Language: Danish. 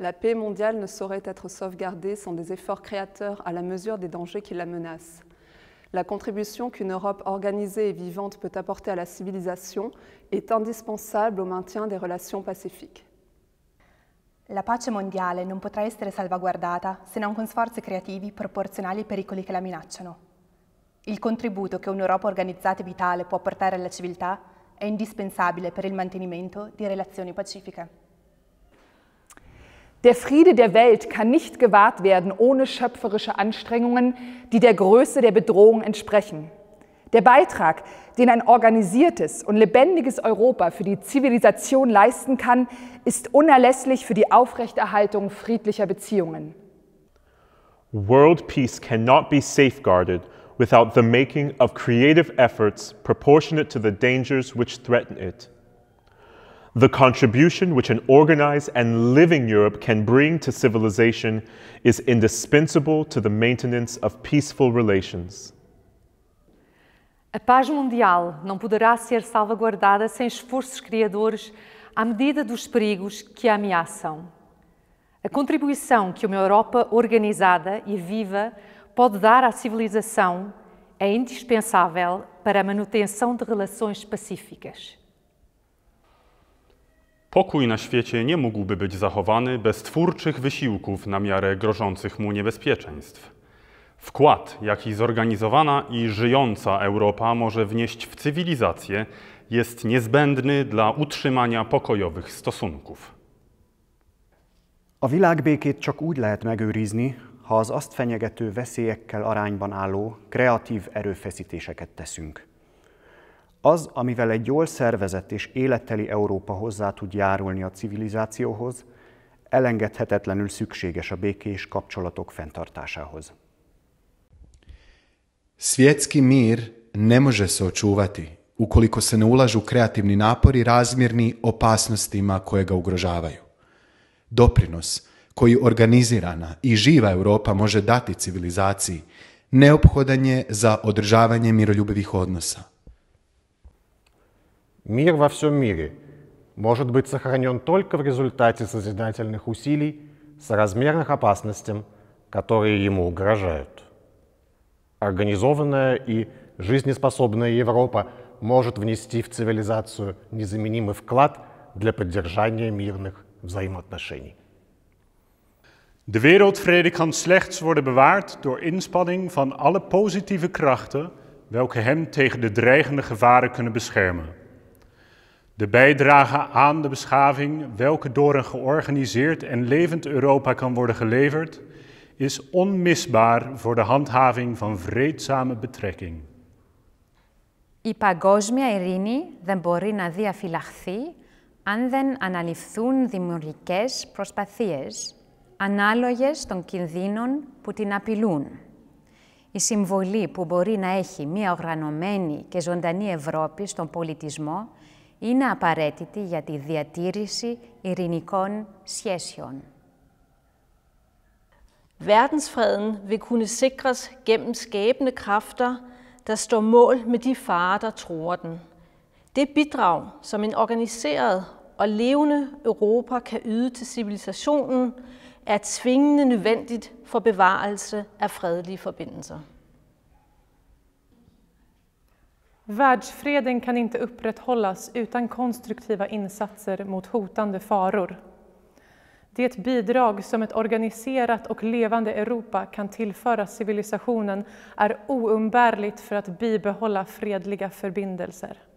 La paix mondiale ne saurait être sauvegardée sans des efforts créateurs à la mesure des dangers qui la menacent. La contribution qu'une Europe organisée et vivante peut apporter à la civilisation est indispensable au maintien des relations pacifiques. La paix mondiale non potrà être salvaguardata se non con sforzi creativi proporzionali ai e pericoli che la minacciano. Il contributo che un'Europa organizzata e vitale apporter portare alla civiltà è indispensabile per il mantenimento di relazioni pacifiche. Der Friede der Welt kann nicht gewahrt werden ohne schöpferische Anstrengungen, die der Größe der Bedrohung entsprechen. Der Beitrag, den ein organisiertes und lebendiges Europa für die Zivilisation leisten kann, ist unerlässlich für die Aufrechterhaltung friedlicher Beziehungen. World peace cannot be safeguarded without the making of creative efforts proportionate to the dangers which threaten it. the contribution which an organized and living Europe can bring to civilization is indispensable to the maintenance of peaceful relations. A paz mundial não poderá ser salvaguardada sem esforços criadores à medida dos perigos que a ameaçam. A contribuição que uma Europa organizada e viva pode dar à civilização é indispensável para a manutenção de relações pacíficas. Pokój na świecie nie mógłby być zachowany bez twórczych wysiłków na miarę grożących mu niebezpieczeństw. Wkład, jaki zorganizowana i żyjąca Europa może wnieść w cywilizację, jest niezbędny dla utrzymania pokojowych stosunków. A világ békét csak úgy lehet megőrizni, ha az azt fenyegető veszélyekkel arányban álló kreatív erőfeszítéseket teszünk. Az, amivel egy jól szervezett és életteli Európa hozzá tud járulni a civilizációhoz, elengedhetetlenül szükséges a békés kapcsolatok fenntartásához. Svjetski mir ne može se očuvati ukoliko se ne ulažu kreativni napori razmjerni opasnostima koje ga ugrožavaju. Doprinos koji organizirana i živa Europa može dati civilizaciji neophodan je za održavanje miroljubivih odnosa. Мир во всем мире может быть сохранен только в результате созидательных усилий, соразмерных опасностям, которые ему угрожают. Организованная и жизнеспособная Европа может внести в цивилизацию незаменимый вклад для поддержания мирных взаимоотношений. De wereldvrede kan slechts worden bewaard door inspanning van alle positieve krachten welke hem tegen de dreigende gevaren kunnen beschermen. De bijdrage aan de beschaving, welke door een georganiseerd en levend Europa kan worden geleverd, is onmisbaar voor de handhaving van vreedzame betrekking. Η παγκόσμια ειρήνη δεν μπορεί να διαφυλαχθεί αν δεν αναλυφθούν δημιουργικές προσπαθίες ανάλογες των κινδύνων που την απειλούν. Η συμβολή που μπορεί να έχει μια οργανωμένη και ζωντανή Ευρώπη στον πολιτισμό είναι απαραίτητη για τη διατήρηση ειρηνικών σχέσεων. Verdensfreden vil kunne sikres gennem skabende kræfter, der står mål med de farer, der tror den. Det bidrag, som en organiseret og levende Europa kan yde til civilisationen, er tvingende nødvendigt for bevarelse af fredelige forbindelser. Världsfreden kan inte upprätthållas utan konstruktiva insatser mot hotande faror. Det är ett bidrag som ett organiserat och levande Europa kan tillföra civilisationen är oumbärligt för att bibehålla fredliga förbindelser.